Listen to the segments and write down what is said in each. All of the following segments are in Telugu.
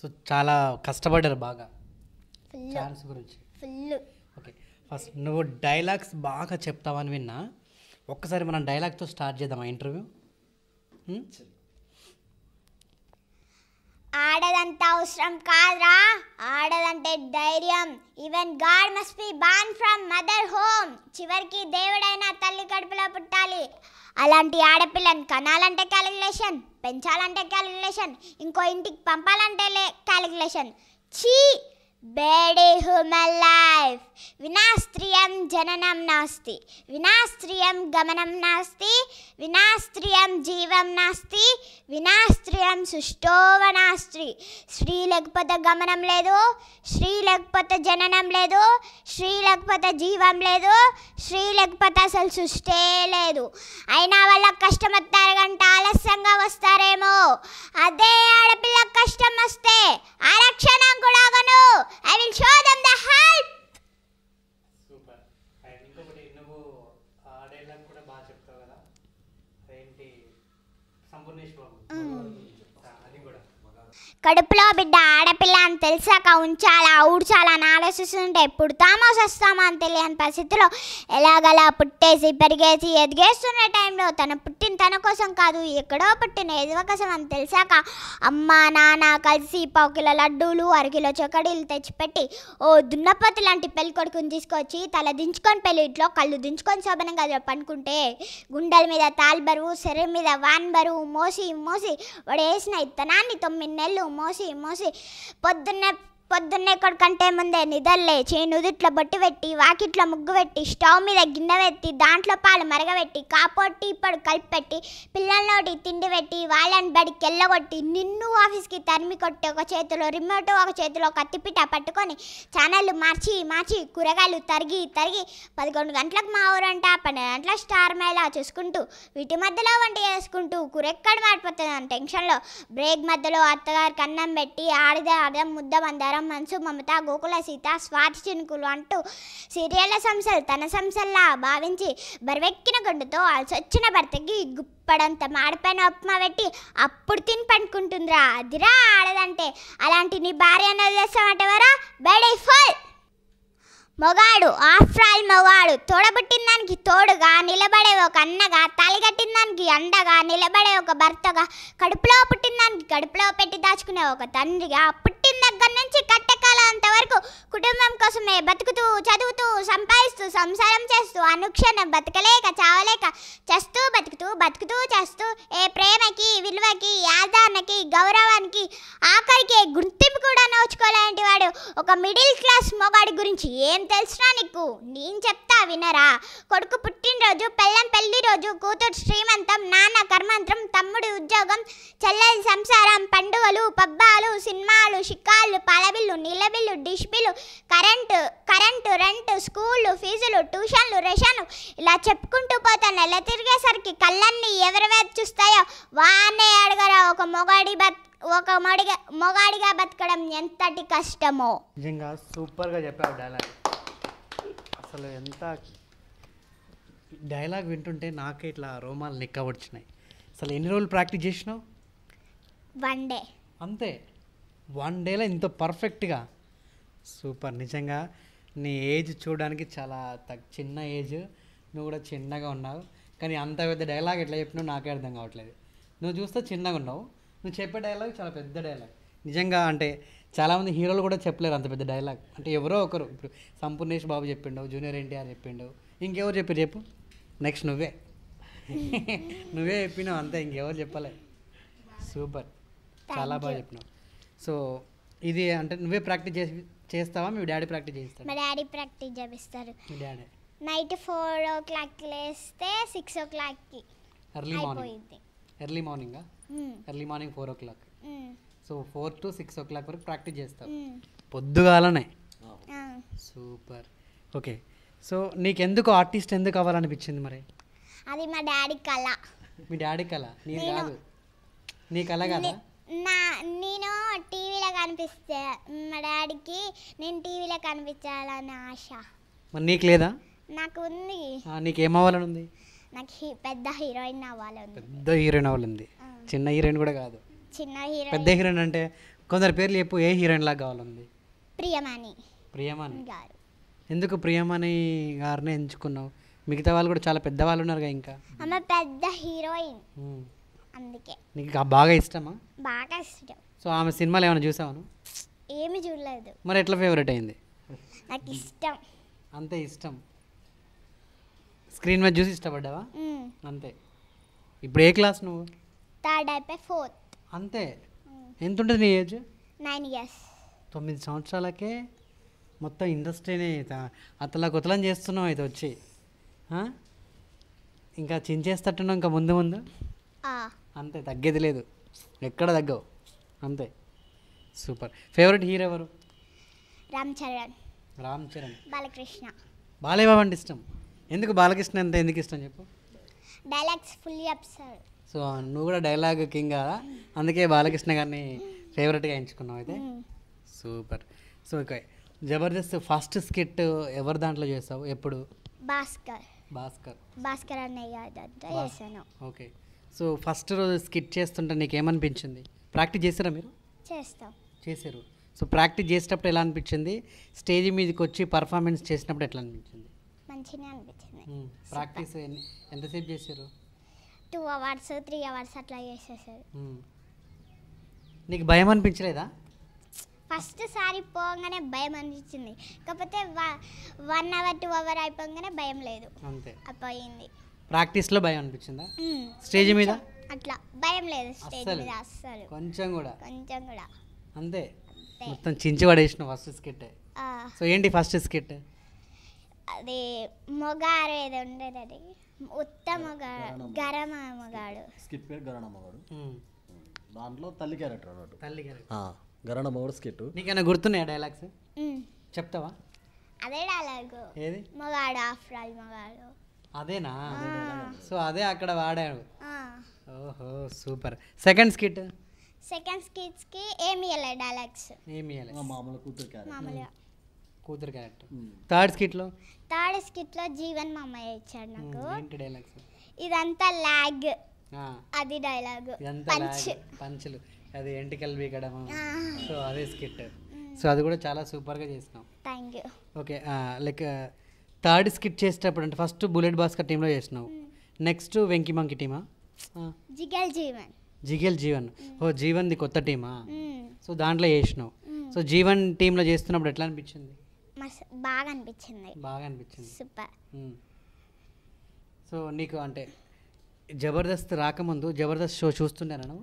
సో చాలా కష్టపడ్డారు బాగా ఛాన్స్ గురించి ఓకే ఫస్ట్ నువ్వు డైలాగ్స్ బాగా చెప్తావని విన్నా ఒక్కసారి మనం డైలాగ్తో స్టార్ట్ చేద్దాం ఆ ఇంటర్వ్యూ ఆడదంత అవసరం కాదురా ఆడదంటే ధైర్యం even God must be born mother home చివరికి దేవుడైన తల్లి కడుపులో పుట్టాలి అలాంటి ఆడపిల్లని కనాలంటే క్యాలిక్యులేషన్ పెంచాలంటే క్యాలిక్యులేషన్ ఇంకో ఇంటికి పంపాలంటే క్యాలిక్యులేషన్ చీ బేడే హ్యూమన్ లైఫ్ వినా స్త్రియం జననం నాస్తి వినా స్త్రియం గమనం నాస్తి వినా నాస్త్రియం జీవం నాస్తి వినాస్త్రియం సుష్టోవనాస్త్రి శ్రీ లేకపోతే గమనం లేదు శ్రీ లేకపోతే జననం లేదు శ్రీ లేకపోతే జీవం లేదు శ్రీ లేకపోతే అసలు సృష్టే లేదు అయినా వాళ్ళకి కష్టం వస్తారు కంటే ఆలస్యంగా వస్తారేమో అదే ఆడపిల్ల కష్టం కడుపులో బిడ్డ ఆడ అని తెలిసాక ఉంచాలా ఊడ్చాలా అని ఆలోచిస్తుంటే పుడతామో సస్తామో అని తెలియని పరిస్థితిలో ఎలాగలా పుట్టేసి పెరిగేసి ఎదిగేస్తున్న టైంలో తన పుట్టిన తన కోసం కాదు ఎక్కడో పుట్టిన ఎదువ కోసం అని తెలిసాక అమ్మ నాన్న కలిసి పావు కిలో లడ్డూలు అరకిలో చొకడీలు తెచ్చిపెట్టి ఓ దున్నపతి లాంటి పెళ్లి కొడుకుని తీసుకొచ్చి తల దించుకొని ఇంట్లో కళ్ళు దించుకొని శోభనంగా పండుకుంటే గుండెల మీద తాల్బరువు శరీరం మీద వాన్ బరువు మోసి మోసి వాడు వేసిన ఇత్తనాన్ని తొమ్మిది నెలలు మోసి మోసి పొద్దు పొద్దున్నే పొద్దున్నే కొడుకంటే ముందే నిద్రలేచి నుదుట్లో బొట్టు పెట్టి వాకిట్లో ముగ్గు పెట్టి స్టవ్ మీద గిన్నె పెట్టి దాంట్లో పాలు మరగబెట్టి కాపోటి ఇప్పుడు కలిపి పెట్టి పిల్లల్లోటి తిండి పెట్టి వాళ్ళని బడికి వెళ్ళగొట్టి నిన్ను ఆఫీస్కి తరిమి కొట్టి ఒక చేతిలో రిమోట్ ఒక చేతిలో కత్తిపిట పట్టుకొని ఛానళ్ళు మార్చి మార్చి కూరగాయలు తరిగి తరిగి పదకొండు గంటలకు మా అంట పన్నెండు గంటల స్టార్ మేలా చూసుకుంటూ వీటి మధ్యలో వంట చేసుకుంటూ కూర ఎక్కడ మారిపోతుంది అని టెన్షన్లో బ్రేక్ మధ్యలో అత్తగారికి అన్నం పెట్టి ఆడిదే ఆడదాం ముద్ద మందారం సుందరం మనసు మమత గోకుల సీత స్వాతి చినుకులు అంటూ సీరియళ్ల సంస్థలు తన సంస్థల్లా భావించి బరివెక్కిన గుండెతో అలసొచ్చిన భర్తకి గుప్పడంత మాడిపోయిన ఉప్మా పెట్టి అప్పుడు తిని పండుకుంటుందిరా అదిరా ఆడదంటే అలాంటి నీ భార్య చేస్తామంటే వరా బెడీ ఫుల్ మొగాడు ఆఫ్రాల్ మొగాడు తోడబుట్టిన దానికి తోడుగా నిలబడే ఒక అన్నగా తాలిగట్టిన దానికి అండగా నిలబడే ఒక భర్తగా కడుపులో పుట్టిన దానికి కడుపులో పెట్టి దాచుకునే ఒక తండ్రిగా పుట్టిన దగ్గర నుంచి కట్టకాలంత వరకు కుటుంబం కోసమే బతుకుతూ చదువుతూ సంపాదిస్తూ సంసారం చేస్తూ అనుక్షణం బతకలేక చావలేక చేస్తూ బతుకుతూ బతుకుతూ చేస్తూ ఏ ప్రేమకి విలువకి ఆదరణకి గౌరవ ఆఖరికి గుర్తింపు కూడా నోచుకోలేంటి వాడు ఒక మిడిల్ క్లాస్ మొగాడి గురించి ఏం తెలుసునా నీకు నేను చెప్తా వినరా కొడుకు పుట్టినరోజు పెళ్ళం పెళ్లి రోజు కూతురు శ్రీమంతం నాన్న కర్మంత్రం తమ్ముడి ఉద్యోగం చెల్లెలి సంసారం పండుగలు పబ్బాలు సినిమాలు షికాళ్ళు పాలబిల్లు నీళ్ళబిల్లు dish bill current current rent స్కూళ్ళు ఫీజులు ట్యూషన్లు రేషన్లు ఇలా చెప్పుకుంటూ పోతా నెల తిరిగేసరికి కళ్ళన్నీ ఎవరి వైపు చూస్తాయో వానే అడగరా ఒక మొగాడి భర్త ఒక మడిగా మొగాడిగా బతకడం ఎంతటి కష్టమో నిజంగా సూపర్గా చెప్పావు డైలాగ్ అసలు ఎంత డైలాగ్ వింటుంటే నాకే ఇట్లా రోమాలు వచ్చినాయి అసలు ఎన్ని రోజులు ప్రాక్టీస్ చేసినావు వన్ డే అంతే వన్ డేలో ఇంత పర్ఫెక్ట్గా సూపర్ నిజంగా నీ ఏజ్ చూడడానికి చాలా చిన్న ఏజ్ నువ్వు కూడా చిన్నగా ఉన్నావు కానీ అంత పెద్ద డైలాగ్ ఎట్లా చెప్పినావు నాకే అర్థం కావట్లేదు నువ్వు చూస్తే చిన్నగా ఉన్నావు నువ్వు చెప్పే డైలాగ్ చాలా పెద్ద డైలాగ్ నిజంగా అంటే చాలామంది హీరోలు కూడా చెప్పలేరు అంత పెద్ద డైలాగ్ అంటే ఎవరో ఒకరు ఇప్పుడు సంపూర్ణేష్ బాబు చెప్పిండు జూనియర్ ఎన్టీఆర్ చెప్పిండు ఇంకెవరు చెప్పారు చెప్పు నెక్స్ట్ నువ్వే నువ్వే చెప్పినావు అంతే ఇంకెవరు చెప్పలే సూపర్ చాలా బాగా చెప్పినావు సో ఇది అంటే నువ్వే ప్రాక్టీస్ చేసి చేస్తావా మీ డాడీ ప్రాక్టీస్ చేస్తాడు మా డాడీ ప్రాక్టీస్ చేపిస్తారు మీ daddy night four o'clock లేస్తే సిక్స్ ఓ క్లాక్కి ఎర్లీ మార్నింగ్ ఎర్లీ మార్నింగా early morning four o'clock so four to six o'clock వరకు ప్రాక్టీస్ చేస్తావు hmm. పొద్దుగాలనే సూపర్ ఓకే సో నీకెందుకు ఆర్టిస్ట్ ఎందుకు అవ్వాలనిపించింది మరి అది మా డాడీ కళ మీ డాడీ కళ నీ కాదు నీ కళ కదా నా నేను టీవీలో కనిపిస్తే మా డాడీకి నేను టీవీలో కనిపించాలని ఆశ మరి నీకు లేదా నాకు ఉంది నీకు ఏమవ్వాలని ఉంది నాకు పెద్ద హీరోయిన్ అవ్వాలని పెద్ద హీరోయిన్ అవ్వాలంది చిన్న హీరోయిన్ కూడా కాదు చిన్న హీరోయిన్ పెద్ద హీరోయిన్ అంటే కొందరు పేర్లు చెప్పు ఏ హీరోయిన్ లాగా కావాలంది ప్రియమణి ప్రియమణి గారు ఎందుకు ప్రియమాని గారిని ఎంచుకున్నావు మిగతా వాళ్ళు కూడా చాలా పెద్ద వాళ్ళు ఉన్నారు ఇంకా ఆమె పెద్ద హీరోయిన్ అందుకే నీకు బాగా ఇష్టమా బాగా ఇష్టం సో ఆమె సినిమాలు ఏమైనా చూసావాను ఏమి చూడలేదు మరి ఎట్లా ఫేవరెట్ అయింది నాకు ఇష్టం అంతే ఇష్టం స్క్రీన్ మీద చూసి ఇష్టపడ్డావా అంతే ఇప్పుడు ఏ క్లాస్ నువ్వు థర్డ్ అయిపోయి ఫోర్త్ అంతే ఎంత ఉంటుంది నీ ఏజ్ నైన్ ఇయర్స్ తొమ్మిది సంవత్సరాలకే మొత్తం ఇండస్ట్రీని అతలా కొతలం చేస్తున్నావు ఇది వచ్చి ఇంకా చించేస్తట్టున్నావు ఇంకా ముందు ముందు అంతే తగ్గేది లేదు ఎక్కడ తగ్గవు అంతే సూపర్ ఫేవరెట్ హీరో ఎవరు రామ్ చరణ్ రామ్ చరణ్ బాలకృష్ణ బాలయ్య బాబు అంటే ఇష్టం ఎందుకు బాలకృష్ణ అంత ఎందుకు ఇష్టం చెప్పు డైలాగ్స్ ఫుల్ సార్ సో నువ్వు కూడా డైలాగ్ కింగ్ కదా అందుకే బాలకృష్ణ గారిని ఫేవరెట్గా ఎంచుకున్నావు అయితే super so okay Jabardasth first skit ఎవరి దాంట్లో చేసావు ఎప్పుడు భాస్కర్ భాస్కర్ భాస్కర్ అన్నయ్య చేశాను ఓకే సో ఫస్ట్ రోజు స్కిట్ చేస్తుంటే నీకు ఏమనిపించింది ప్రాక్టీస్ చేశారా మీరు చేస్తాం చేశారు సో ప్రాక్టీస్ చేసేటప్పుడు ఎలా అనిపించింది స్టేజ్ మీదకి వచ్చి పర్ఫార్మెన్స్ చేసినప్పుడు ఎట్లా అనిపించింది మంచిగా అనిపించింది ప్రాక్టీస్ ఎంతసేపు చేశారు టూ అవర్స్ త్రీ అవర్స్ అట్లా చేసేసారు నీకు భయం అనిపించలేదా ఫస్ట్ సారి పోగానే భయం అనిపించింది కాకపోతే వన్ అవర్ టూ అవర్ అయిపోగానే భయం లేదు అంతే ప్రాక్టీస్ లో భయం అనిపించిందా స్టేజ్ మీద అట్లా భయం లేదు స్టేజ్ మీద అస్సలు కొంచెం కూడా కొంచెం కూడా అంతే మొత్తం చించి పడేసిన ఫస్ట్ స్కిట్ సో ఏంటి ఫస్ట్ స్కిట్ అది మొగారు ఏదో ఉండేది అది ఉత్తమ మొగాడు గరమ మొగాడు స్కిట్ పేరు గరణ మొగాడు దాంట్లో తల్లి క్యారెక్టర్ అన్నట్టు తల్లి క్యారెక్టర్ గరణ మొగాడు స్కిట్ నీకైనా గుర్తున్నాయా డైలాగ్స్ చెప్తావా అదే డైలాగ్ ఏది మొగాడు ఆఫ్రాల్ మొగాడు అదేనా సో అదే అక్కడ వాడాడు ఓహో super second skit second skits ఏమి ఇవ్వలేదు డైలాగ్స్ ఏమి ఇవ్వలేదు మామూలు కూతురు మామూలుగా కూతురు క్యారెక్టర్ థర్డ్ స్కిట్లో థర్డ్ స్కిట్లో జీవన్ మా అమ్మాయి ఇచ్చాడు నాకు ఏంటి డైలాగ్ ఇదంతా లాగ్ అది డైలాగ్ పంచ్ పంచులు అది ఎంటికల్ వీకడం సో అదే స్కిట్ సో అది కూడా చాలా సూపర్గా చేసినాం thank you okay like third skit చేసేటప్పుడు అంటే ఫస్ట్ బుల్లెట్ బాస్కర్ టీంలో చేసినావు నెక్స్ట్ వెంకి మంకి టీమా జిగల్ జీవన్ జిగల్ జీవన్ ఓ ది కొత్త టీమా సో దాంట్లో చేసినావు సో జీవన్ టీంలో చేస్తున్నప్పుడు ఎట్లా అనిపించింది బాగా అనిపించింది బాగా అనిపించింది సూపర్ సో నీకు అంటే జబర్దస్త్ రాకముందు జబర్దస్త్ షో చూస్తున్నాను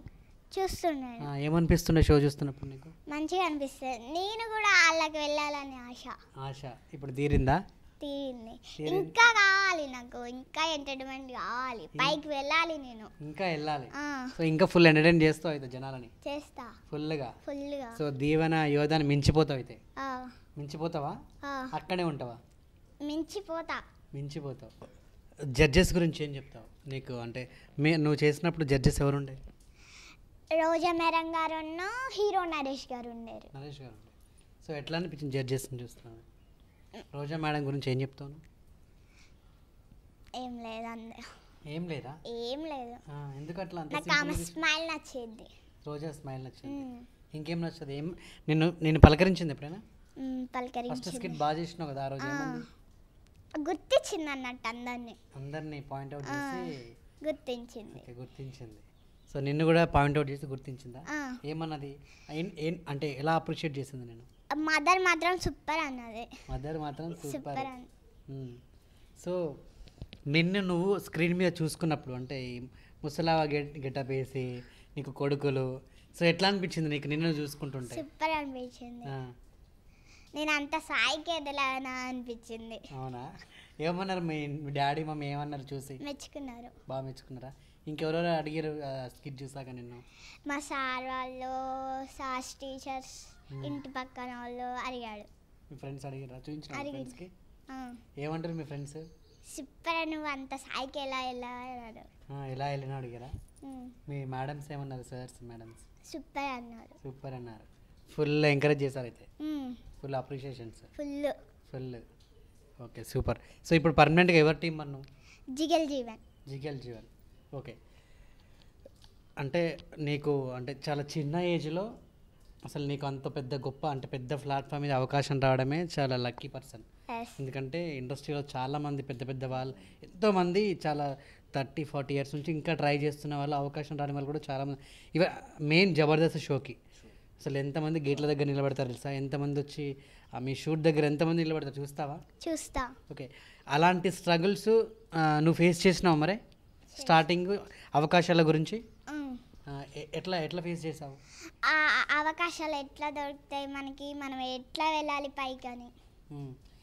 చూస్తున్నాను ఏమనిపిస్తుండే షో చూస్తున్నప్పుడు నీకు మంచిగా అనిపిస్తుంది నేను కూడా వాళ్ళకి వెళ్ళాలని ఆశ ఆశ ఇప్పుడు తీరిందా తీరింది ఇంకా కావాలి నాకు ఇంకా ఎంటర్టైన్మెంట్ కావాలి పైకి వెళ్ళాలి నేను ఇంకా వెళ్ళాలి సో ఇంకా ఫుల్ ఎంటర్టైన్ చేస్తావు అయితే జనాలని చేస్తా ఫుల్ గా ఫుల్ గా సో దీవెన యోధాన్ని మించిపోతావు అయితే మించిపోతావా అక్కడే ఉంటావా మించిపోతా మించిపోతావు జడ్జెస్ గురించి ఏం చెప్తావు నీకు అంటే మే నువ్వు చేసినప్పుడు జడ్జెస్ ఎవరు ఉండే రోజా మేరం గారు హీరో నరేష్ గారు ఉండేరు నరేష్ గారు సో ఎట్లా అనిపించింది జడ్జెస్ని చూస్తున్నాను రోజా మేడం గురించి ఏం చెప్తాను ఏం లేదండి ఏం లేదా ఏం లేదు ఎందుకు అట్లా నాకు ఆమె స్మైల్ నచ్చింది రోజా స్మైల్ నచ్చింది ఇంకేం నచ్చదు ఏం నిన్ను నేను పలకరించింది ఎప్పుడైనా ఫస్ట్ బాగా చేసినావు కదా ఆ రోజు ఏమంది గుర్తించింది అన్నట్టు అందరినీ అందరినీ పాయింట్ అవుట్ చేసి గుర్తించింది గుర్తించింది సో నిన్ను కూడా పాయింట్ అవుట్ చేసి గుర్తించిందా ఏమన్నది అంటే ఎలా అప్రిషియేట్ చేసింది నేను మదర్ మాత్రం సూపర్ అన్నది మదర్ మాత్రం సూపర్ సో నిన్ను నువ్వు స్క్రీన్ మీద చూసుకున్నప్పుడు అంటే ముసలా గెట్ గెటప్ వేసి నీకు కొడుకులు సో ఎట్లా అనిపించింది నీకు నిన్ను చూసుకుంటుంటే సూపర్ అనిపించింది నేను అంత సాయికి ఎదలానా అనిపించింది అవునా ఏమన్నారు మీ డాడీ మమ్మీ ఏమన్నారు చూసి మెచ్చుకున్నారు బాగా మెచ్చుకున్నారా ఇంకెవరెవరు అడిగారు స్కిట్ చూసాక నిన్ను మా సార్ వాళ్ళు సాస్ టీచర్స్ ఇంటి పక్కన వాళ్ళు అడిగాడు మీ ఫ్రెండ్స్ అడిగారా చూపించిన ఫ్రెండ్స్కి ఏమంటారు మీ ఫ్రెండ్స్ సూపర్ నువ్వు అంత సాయికి ఎలా ఎలా అన్నారు ఎలా వెళ్ళినా అడిగారా మీ మేడమ్స్ ఏమన్నారు సార్స్ మేడమ్స్ సూపర్ అన్నారు సూపర్ అన్నారు ఫుల్ ఎంకరేజ్ చేశారు అయితే full appreciations full full okay super so ఇప్పుడు పర్మనెంట్గా ఎవరి టీం మనం జిగల్ జీవన్ జిగల్ జీవన్ ఓకే అంటే నీకు అంటే చాలా చిన్న ఏజ్లో అసలు నీకు అంత పెద్ద గొప్ప అంటే పెద్ద ప్లాట్ఫామ్ మీద అవకాశం రావడమే చాలా లక్కీ పర్సన్ ఎందుకంటే ఇండస్ట్రీలో చాలామంది పెద్ద పెద్ద వాళ్ళు ఎంతోమంది చాలా థర్టీ ఫార్టీ ఇయర్స్ నుంచి ఇంకా ట్రై చేస్తున్న వాళ్ళు అవకాశం రాని వాళ్ళు కూడా చాలామంది ఇవ మెయిన్ జబర్దస్త్ షోకి అసలు ఎంతమంది గేట్ల దగ్గర నిలబడతారు తెలుసా ఎంతమంది వచ్చి మీ షూట్ దగ్గర ఎంతమంది నిలబడతారు చూస్తావా చూస్తా ఓకే అలాంటి స్ట్రగుల్స్ నువ్వు ఫేస్ చేసినావు మరే స్టార్టింగ్ అవకాశాల గురించి ఎట్లా ఎట్లా ఫేస్ చేసావు అవకాశాలు ఎట్లా దొరుకుతాయి మనకి మనం ఎట్లా వెళ్ళాలి పైకి అని